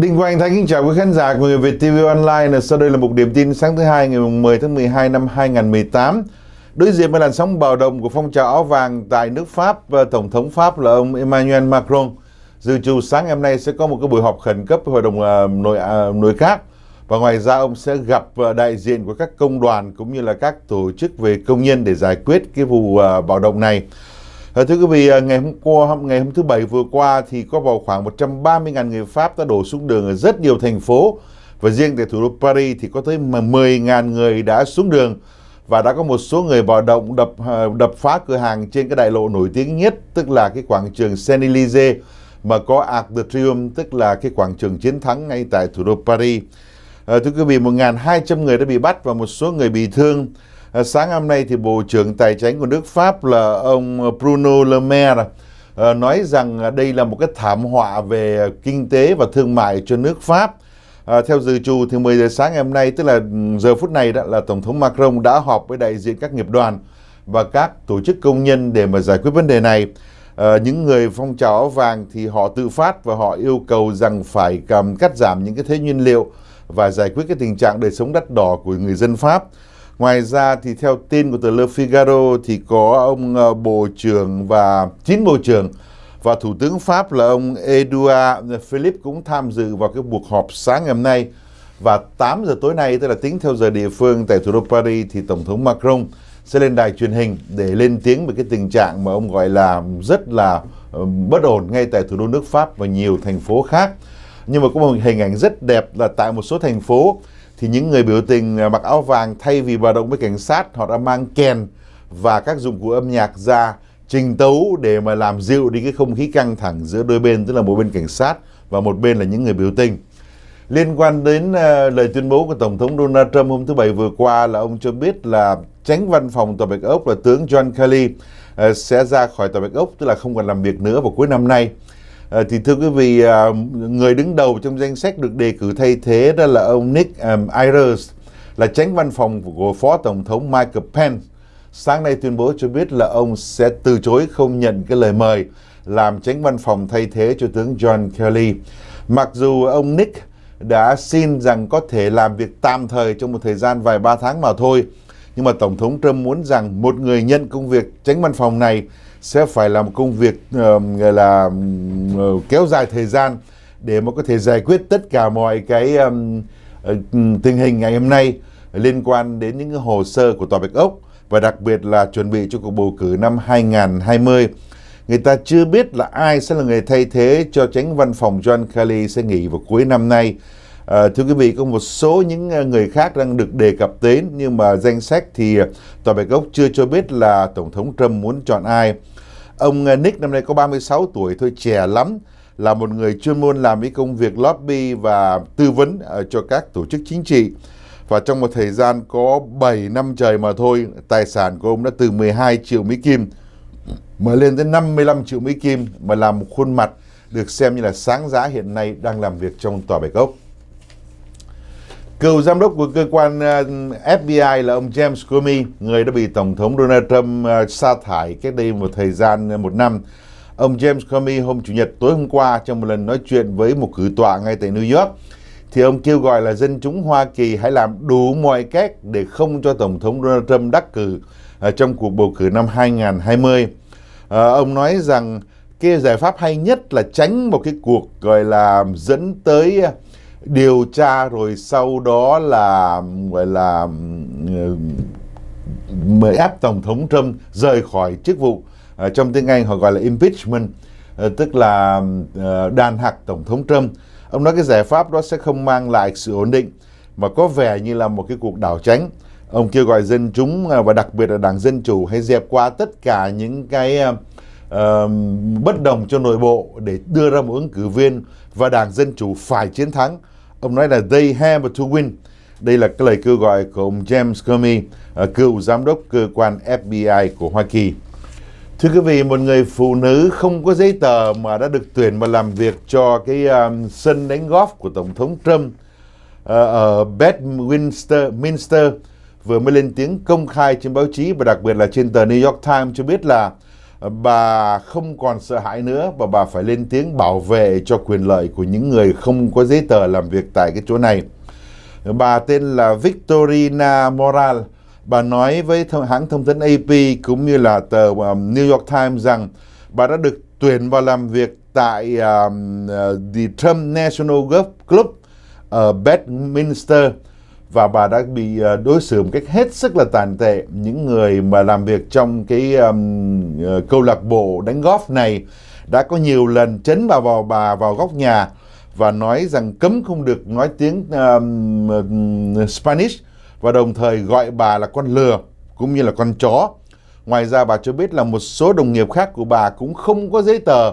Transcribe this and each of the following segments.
Đinh Quang Thái kính chào quý khán giả của Người Việt TV Online. Sau đây là một điểm tin sáng thứ hai ngày 10 tháng 12 năm 2018. Đối diện với làn sóng bạo động của phong trào áo vàng tại nước Pháp, ờ, Tổng thống Pháp là ông Emmanuel Macron. Dự trù sáng ngày hôm nay sẽ có một cái buổi họp khẩn cấp Hội đồng ờ, nội ờ, nội các và ngoài ra ông sẽ gặp đại diện của các công đoàn cũng như là các tổ chức về công nhân để giải quyết cái vụ bạo động này. Ờ, thưa quý vị, ờ, ngày hôm qua, hôm ngày hôm thứ Bảy vừa qua thì có vào khoảng 130.000 người Pháp đã đổ xuống đường ở rất nhiều thành phố. Và riêng tại thủ đô Paris thì có tới 10.000 người đã xuống đường và đã có một số người bạo động đập ờ, đập phá cửa hàng trên cái đại lộ nổi tiếng nhất tức là cái quảng trường Seine-Élysée mà có Arc de Triomphe tức là cái quảng trường chiến thắng ngay tại thủ đô Paris. thưa quý vị, 1.200 người đã bị bắt và một số người bị thương. À, sáng hôm nay thì Bộ trưởng Tài chính của nước Pháp là ông Bruno Le Maire à, nói rằng à, đây là một cái thảm họa về kinh tế và thương mại cho nước Pháp. theo dự trù thì 10 giờ sáng ngày hôm nay tức là ừ, giờ phút này đó là Tổng thống Macron đã họp với đại diện các nghiệp đoàn và các tổ chức công nhân để mà giải quyết vấn đề này. những người phong trào vàng thì họ tự phát và họ yêu cầu rằng phải cầm cắt giảm những cái thuế nhiên liệu và giải quyết cái tình trạng đời sống đắt đỏ của người dân Pháp. Ngoài ra thì theo tin của tờ Le Figaro thì có ông ờ, Bộ trưởng và chín Bộ trưởng và Thủ tướng Pháp là ông Edouard Philippe cũng tham dự vào cái cuộc họp sáng ngày hôm nay và 8 giờ tối nay tức là tính theo giờ địa phương tại thủ đô Paris thì Tổng thống Macron sẽ lên đài truyền hình để lên tiếng về cái tình trạng mà ông gọi là rất là ờ, bất ổn ngay tại thủ đô nước Pháp và nhiều thành phố khác. Nhưng mà có một hình ảnh rất đẹp là tại một số thành phố thì những người biểu tình à, mặc áo vàng thay vì vào động với cảnh sát họ đã mang kèn và các dụng cụ âm nhạc ra trình tấu để mà làm dịu đi cái không khí căng thẳng giữa đôi bên tức là một bên cảnh sát và một bên là những người biểu tình liên quan đến à, lời tuyên bố của tổng thống Donald Trump hôm thứ bảy vừa qua là ông cho biết là tránh văn phòng tòa bạch ốc là tướng John Kelly à, sẽ ra khỏi tòa bạch ốc tức là không còn làm việc nữa vào cuối năm nay Ờ, thì thưa quý vị, à, người đứng đầu trong danh sách được đề cử thay thế đó là ông Nick um, Ayers, là tránh văn phòng của Phó Tổng thống Mike Pence. Sáng nay tuyên bố cho biết là ông sẽ từ chối không nhận cái lời mời làm tránh văn phòng thay thế cho tướng John Kelly. Mặc dù ông Nick đã xin rằng có thể làm việc tạm thời trong một thời gian vài ba tháng mà thôi, nhưng mà Tổng thống Trump muốn rằng một người nhận công việc tránh văn phòng này sẽ phải làm công việc uh, là uh, kéo dài thời gian để mà có thể giải quyết tất cả mọi cái um, uh, tình hình ngày hôm nay liên quan đến những hồ sơ của Tòa Bạch Ốc và đặc biệt là chuẩn bị cho cuộc bầu cử năm 2020. Người ta chưa biết là ai sẽ là người thay thế cho tránh văn phòng John Kelly sẽ nghỉ vào cuối năm nay. À, thưa quý vị, có một số những ờ, người khác đang được đề cập đến nhưng mà danh sách thì ờ, Tòa Bạch Ốc chưa cho biết là Tổng thống Trump muốn chọn ai. Ông Nick năm nay có 36 tuổi thôi trẻ lắm, là một người chuyên môn làm cái công việc lobby và tư vấn cho các tổ chức chính trị. Và trong một thời gian có 7 năm trời mà thôi, tài sản của ông đã từ 12 triệu Mỹ Kim mà lên tới 55 triệu Mỹ Kim mà làm một khuôn mặt được xem như là sáng giá hiện nay đang làm việc trong tòa Bạch Ốc. Cựu giám đốc của cơ quan ờ, FBI là ông James Comey, người đã bị Tổng thống Donald Trump ờ, sa thải cách đây một thời gian ờ, một năm. Ông James Comey hôm Chủ nhật tối hôm qua trong một lần nói chuyện với một cử tọa ngay tại New York, thì ông kêu gọi là dân chúng Hoa Kỳ hãy làm đủ mọi cách để không cho Tổng thống Donald Trump đắc cử trong cuộc bầu cử năm 2020. ông nói rằng cái giải pháp hay nhất là tránh một cái cuộc gọi là dẫn tới điều tra rồi sau đó là gọi là mời ép tổng thống Trump rời khỏi chức vụ à, trong tiếng Anh họ gọi là impeachment à, tức là à, đàn hạc tổng thống Trump ông nói cái giải pháp đó sẽ không mang lại sự ổn định mà có vẻ như là một cái cuộc đảo tránh ông kêu gọi dân chúng à, và đặc biệt là đảng dân chủ hãy dẹp qua tất cả những cái uh, bất đồng cho nội bộ để đưa ra một ứng cử viên và đảng dân chủ phải chiến thắng ông nói là they have to win đây là cái lời kêu gọi của ông James Comey à, cựu giám đốc cơ quan FBI của Hoa Kỳ thưa quý vị một người phụ nữ không có giấy tờ mà đã được tuyển và làm việc cho cái um, sân đánh golf của tổng thống Trump uh, ở Bedminster Minster vừa mới lên tiếng công khai trên báo chí và đặc biệt là trên tờ New York Times cho biết là bà không còn sợ hãi nữa và bà phải lên tiếng bảo vệ cho quyền lợi của những người không có giấy tờ làm việc tại cái chỗ này. Bà tên là Victorina Moral. Bà nói với hãng thông tấn AP cũng như là tờ um, New York Times rằng bà đã được tuyển vào làm việc tại um, uh, The Trump National Golf Club ở Bedminster và bà đã bị ờ, đối xử một cách hết sức là tàn tệ. Những người mà làm việc trong cái um, câu lạc bộ đánh golf này đã có nhiều lần chấn bà vào bà vào góc nhà và nói rằng cấm không được nói tiếng um, Spanish và đồng thời gọi bà là con lừa cũng như là con chó. Ngoài ra bà cho biết là một số đồng nghiệp khác của bà cũng không có giấy tờ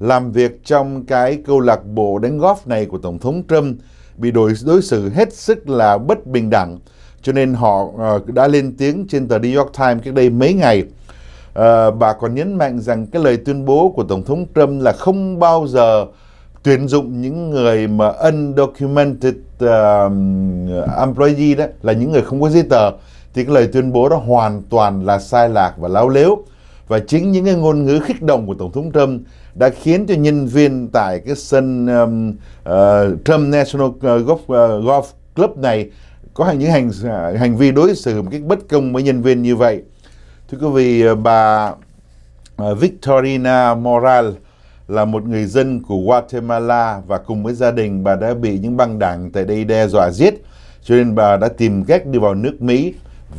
làm việc trong cái câu lạc bộ đánh golf này của Tổng thống Trump bị đối, đối xử hết sức là bất bình đẳng. Cho nên họ uh, đã lên tiếng trên tờ New York Times cách đây mấy ngày. Uh, bà còn nhấn mạnh rằng cái lời tuyên bố của Tổng thống Trump là không bao giờ tuyển dụng những người mà undocumented uh, employee đó là những người không có giấy tờ thì cái lời tuyên bố đó hoàn toàn là sai lạc và láo lếu. Và chính những cái ngôn ngữ khích động của Tổng thống Trump đã khiến cho nhân viên tại cái sân um, uh, Trump National uh, Golf, uh, Golf Club này có những hành à, hành vi đối xử một cách bất công với nhân viên như vậy. Thưa quý vị, ờ, bà ờ, Victorina Moral là một người dân của Guatemala và cùng với gia đình bà đã bị những băng đảng tại đây đe dọa giết cho nên bà đã tìm cách đi vào nước Mỹ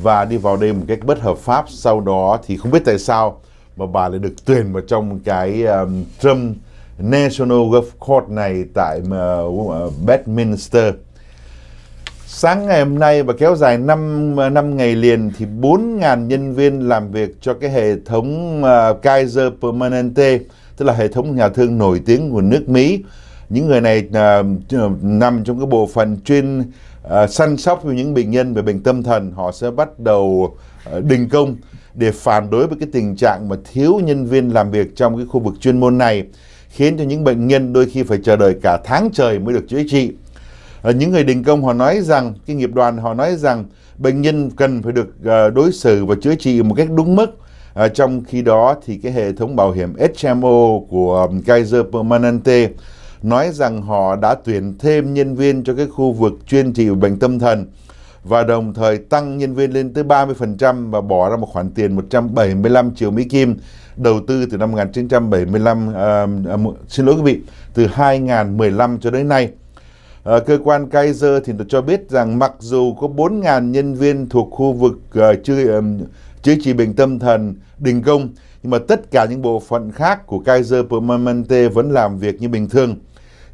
và đi vào đây một cách bất hợp pháp sau đó thì không biết tại sao mà bà lại được tuyển vào trong cái um, Trump National Golf Court này tại uh, Bedminster. Sáng ngày hôm nay và kéo dài 5, 5 ờ, ngày liền thì 4.000 nhân viên làm việc cho cái hệ thống uh, Kaiser Permanente, tức là hệ thống nhà thương nổi tiếng của nước Mỹ. Những người này uh, nằm trong cái bộ phận chuyên à, săn sóc cho những bệnh nhân về bệnh tâm thần họ sẽ bắt đầu à, đình công để phản đối với cái tình trạng mà thiếu nhân viên làm việc trong cái khu vực chuyên môn này khiến cho những bệnh nhân đôi khi phải chờ đợi cả tháng trời mới được chữa trị. À, những người đình công họ nói rằng cái nghiệp đoàn họ nói rằng bệnh nhân cần phải được à, đối xử và chữa trị một cách đúng mức. À, trong khi đó thì cái hệ thống bảo hiểm HMO của um, Kaiser Permanente nói rằng họ đã tuyển thêm nhân viên cho cái khu vực chuyên trị bệnh tâm thần và đồng thời tăng nhân viên lên tới 30% và bỏ ra một khoản tiền 175 triệu Mỹ Kim đầu tư từ năm 1975 uh, uh, xin lỗi quý vị từ 2015 cho đến nay. Uh, cơ quan Kaiser thì cho biết rằng mặc dù có 4.000 nhân viên thuộc khu vực uh, chữa, um, chữa trị bệnh tâm thần đình công nhưng mà tất cả những bộ phận khác của Kaiser Permanente vẫn làm việc như bình thường.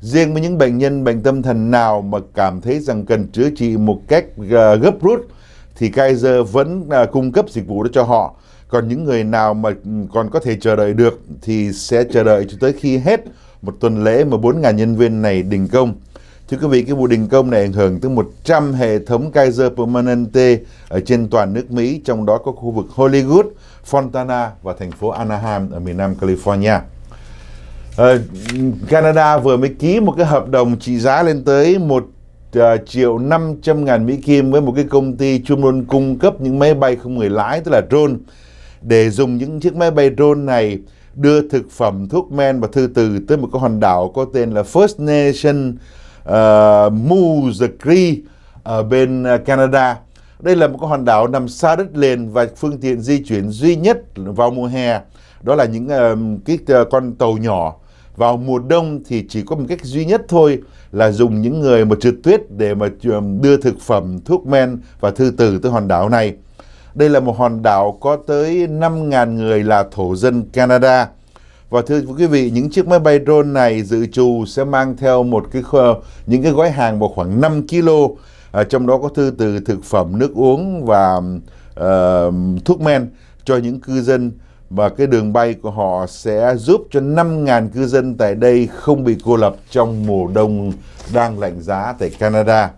Riêng với những bệnh nhân bệnh tâm thần nào mà cảm thấy rằng cần chữa trị một cách ờ, gấp rút thì Kaiser vẫn ờ, cung cấp dịch vụ đó cho họ. Còn những người nào mà ừ, còn có thể chờ đợi được thì sẽ chờ đợi cho tới khi hết một tuần lễ mà 4.000 nhân viên này đình công. Thưa quý vị, cái vụ đình công này ảnh hưởng tới 100 hệ thống Kaiser Permanente ở trên toàn nước Mỹ, trong đó có khu vực Hollywood, Fontana và thành phố Anaheim ở miền Nam California. Ờ, Canada vừa mới ký một cái hợp đồng trị giá lên tới 1 uh, ờ, triệu 500 ngàn Mỹ Kim với một cái công ty chuyên môn cung cấp những máy bay không người lái tức là drone để dùng những chiếc máy bay drone này đưa thực phẩm, thuốc men và thư từ tới một cái hòn đảo có tên là First Nation ờ, uh, Cree ở bên Canada. Đây là một cái hòn đảo nằm xa đất liền và phương tiện di chuyển duy nhất vào mùa hè đó là những uh, cái uh, con tàu nhỏ vào mùa đông thì chỉ có một cách duy nhất thôi là dùng những người mà trượt tuyết để mà đưa thực phẩm, thuốc men và thư từ tới hòn đảo này. Đây là một hòn đảo có tới 5.000 người là thổ dân Canada. Và thưa quý vị, những chiếc máy bay drone này dự trù sẽ mang theo một cái những cái gói hàng vào khoảng 5 kg, à, trong đó có thư từ thực phẩm, nước uống và uh, thuốc men cho những cư dân và cái đường bay của họ sẽ giúp cho 5.000 cư dân tại đây không bị cô lập trong mùa đông đang lạnh giá tại Canada.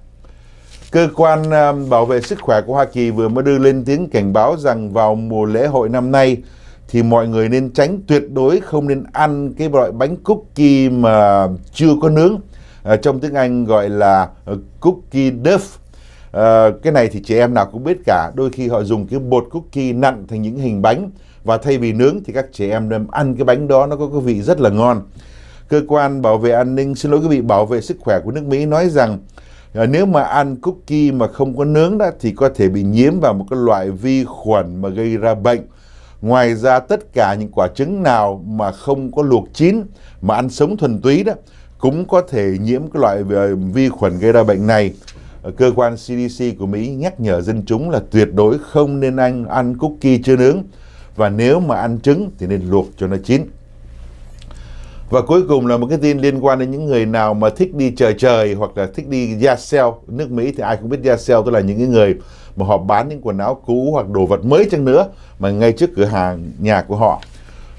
Cơ quan à, bảo vệ sức khỏe của Hoa Kỳ vừa mới đưa lên tiếng cảnh báo rằng vào mùa lễ hội năm nay thì mọi người nên tránh tuyệt đối không nên ăn cái loại bánh cookie mà chưa có nướng. À, trong tiếng Anh gọi là à, cookie duff. À, cái này thì trẻ em nào cũng biết cả. Đôi khi họ dùng cái bột cookie nặn thành những hình bánh và thay vì nướng thì các trẻ em nên ăn cái bánh đó nó có cái vị rất là ngon. Cơ quan bảo vệ an ninh xin lỗi quý vị bảo vệ sức khỏe của nước Mỹ nói rằng à, nếu mà ăn cookie mà không có nướng đó thì có thể bị nhiễm vào một cái loại vi khuẩn mà gây ra bệnh. Ngoài ra tất cả những quả trứng nào mà không có luộc chín mà ăn sống thuần túy đó cũng có thể nhiễm cái loại à, vi khuẩn gây ra bệnh này. Cơ quan CDC của Mỹ nhắc nhở dân chúng là tuyệt đối không nên ăn ăn cookie chưa nướng và nếu mà ăn trứng thì nên luộc cho nó chín. Và cuối cùng là một cái tin liên quan đến những người nào mà thích đi trời trời hoặc là thích đi da sale. Nước Mỹ thì ai cũng biết da sale tức là những cái người mà họ bán những quần áo cũ hoặc đồ vật mới chăng nữa mà ngay trước cửa hàng nhà của họ.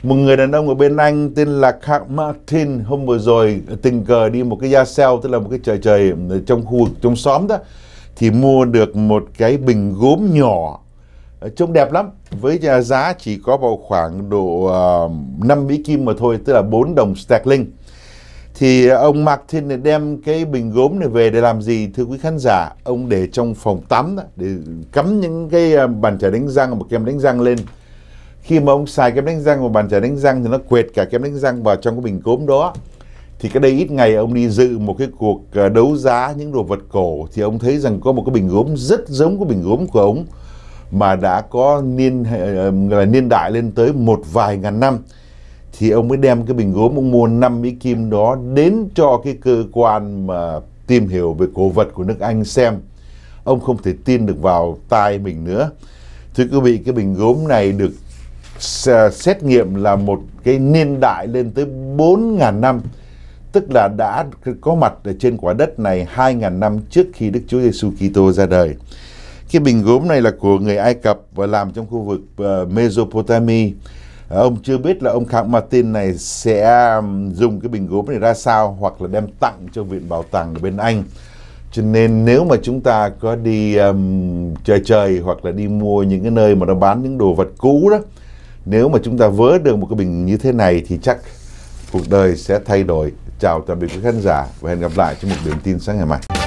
Một người đàn ông ở bên Anh tên là Carl Martin hôm vừa rồi tình cờ đi một cái da sale tức là một cái trời trời trong khu vực trong xóm đó thì mua được một cái bình gốm nhỏ Ờ, trông đẹp lắm với à, giá chỉ có vào khoảng độ uh, à, 5 Mỹ Kim mà thôi tức là 4 đồng sterling thì à, ông Martin đem cái bình gốm này về để làm gì thưa quý khán giả ông để trong phòng tắm để cắm những cái bàn chải đánh răng và kem đánh răng lên khi mà ông xài kem đánh răng và bàn chải đánh răng thì nó quệt cả kem đánh răng vào trong cái bình gốm đó thì cái đây ít ngày ông đi dự một cái cuộc đấu giá những đồ vật cổ thì ông thấy rằng có một cái bình gốm rất giống cái bình gốm của ông mà đã có niên ờ, là niên đại lên tới một vài ngàn năm thì ông mới đem cái bình gốm ông mua 5 mỹ kim đó đến cho cái cơ quan mà tìm hiểu về cổ vật của nước Anh xem ông không thể tin được vào tai mình nữa thưa quý vị cái bình gốm này được xét nghiệm là một cái niên đại lên tới 4.000 năm tức là đã có mặt ở trên quả đất này 2.000 năm trước khi Đức Chúa Giêsu Kitô ra đời cái bình gốm này là của người Ai Cập và làm trong khu vực ờ, Mesopotamia. Ờ, ông chưa biết là ông Khang Martin này sẽ dùng cái bình gốm này ra sao hoặc là đem tặng cho Viện Bảo tàng ở bên Anh. Cho nên nếu mà chúng ta có đi um, chơi chơi hoặc là đi mua những cái nơi mà nó bán những đồ vật cũ đó, nếu mà chúng ta vớ được một cái bình như thế này thì chắc cuộc đời sẽ thay đổi. Chào tạm biệt quý khán giả và hẹn gặp lại trong một điểm tin sáng ngày mai.